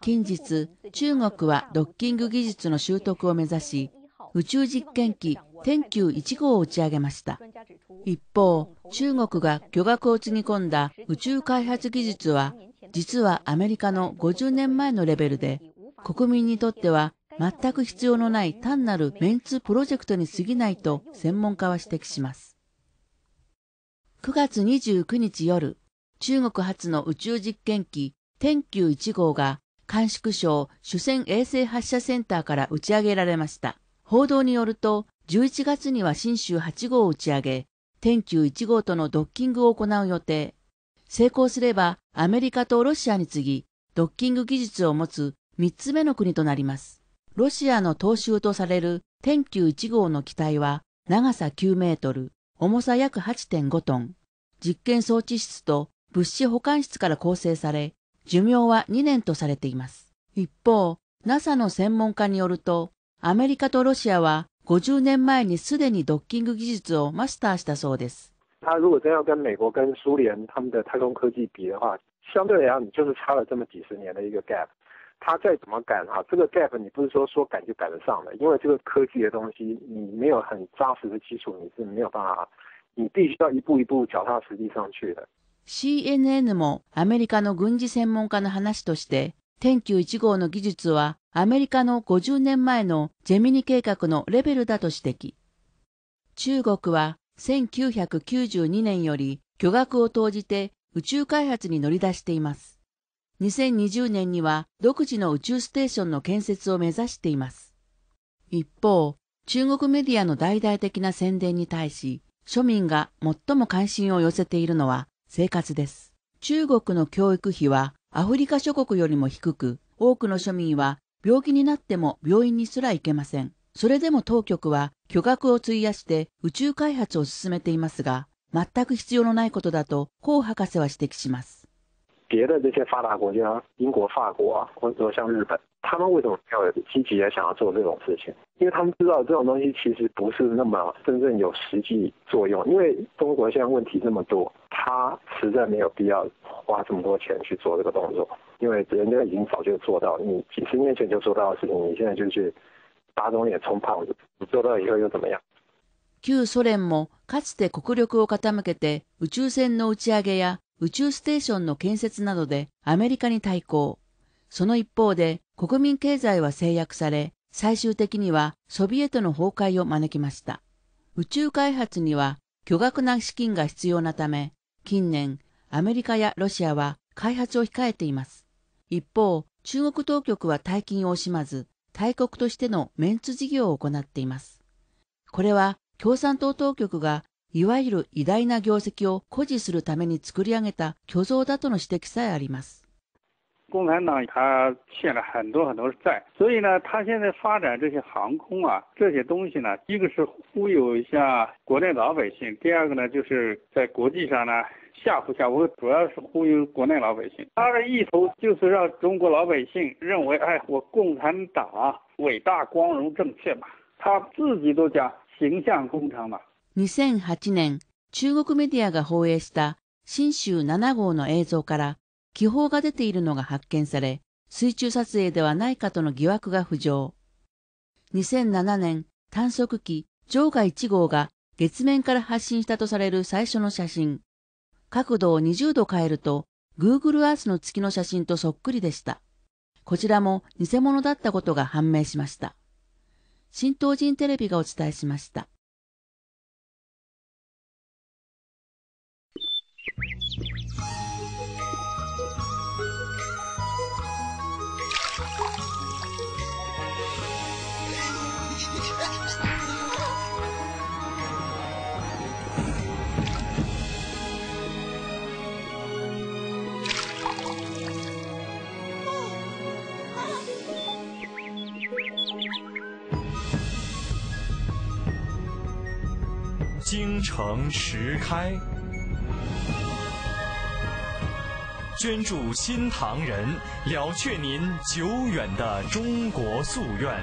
近日、中国はドッキング技術の習得を目指し、宇宙実験機天球1号を打ち上げました。一方、中国が巨額をつぎ込んだ宇宙開発技術は、実はアメリカの50年前のレベルで、国民にとっては全く必要のない単なるメンツプロジェクトに過ぎないと専門家は指摘します。9月29日夜、中国発の宇宙実験機天球1号が甘粛省主戦衛星発射センターから打ち上げられました。報道によると、11月には新州8号を打ち上げ、天球1号とのドッキングを行う予定。成功すれば、アメリカとロシアに次ぎ、ドッキング技術を持つ3つ目の国となります。ロシアの投襲とされる天球1号の機体は、長さ9メートル、重さ約8.5トン、実験装置室と物資保管室から構成され、寿命は2年とされています。一方、NASA の専門家によると、アメリカとロシアは50年前にすでにドッキング技術をマスターしたそうです。他 CNN もアメリカの軍事専門家の話として、天球1号の技術はアメリカの50年前のジェミニ計画のレベルだと指摘。中国は1992年より巨額を投じて宇宙開発に乗り出しています。2020年には独自の宇宙ステーションの建設を目指しています。一方、中国メディアの大々的な宣伝に対し、庶民が最も関心を寄せているのは生活です。中国の教育費はアフリカ諸国よりも低く、多くの庶民は病気になっても病院にすら行けません。それでも当局は巨額を費やして宇宙開発を進めていますが、全く必要のないことだと、コウ博士は指摘します。别的这些发达国家，英国、法国，或者像日本，他们为什么积极的想要做这种事情？因为他们知道这种东西其实不是那么真正有实际作用。因为中国现在问题这么多，他实在没有必要花这么多钱去做这个动作，因为人家已经早就做到，你几十年前就做到的事情，你现在就去打肿脸充胖子，你做到以后又怎么样？旧ソ連もかつて国力を傾けて宇宙船の打ち上げや宇宙ステーションの建設などでアメリカに対抗。その一方で国民経済は制約され、最終的にはソビエトの崩壊を招きました。宇宙開発には巨額な資金が必要なため、近年、アメリカやロシアは開発を控えています。一方、中国当局は大金を惜しまず、大国としてのメンツ事業を行っています。これは共産党当局がいわゆる偉大な業績を誇示するために作り上げた虚像だとの指摘さえあります。共产党他欠了很多很多债，所以呢，他现在发展这些航空啊，这些东西呢，一个是忽悠一下国内老百姓，第二个呢，就是在国际上呢吓唬吓唬，主要是忽悠国内老百姓，他的意图就是让中国老百姓认为，哎，我共产党伟大、光荣、正确嘛。他自己都讲形象工程嘛。二千八年，中国媒体が放映た新州七号的映像，ら。気泡が出ているのが発見され、水中撮影ではないかとの疑惑が浮上。2007年、探測機、場外1号が月面から発信したとされる最初の写真。角度を20度変えると、Google Earth の月の写真とそっくりでした。こちらも偽物だったことが判明しました。新東人テレビがお伝えしました。京城石开，捐助新唐人，了却您久远的中国夙愿。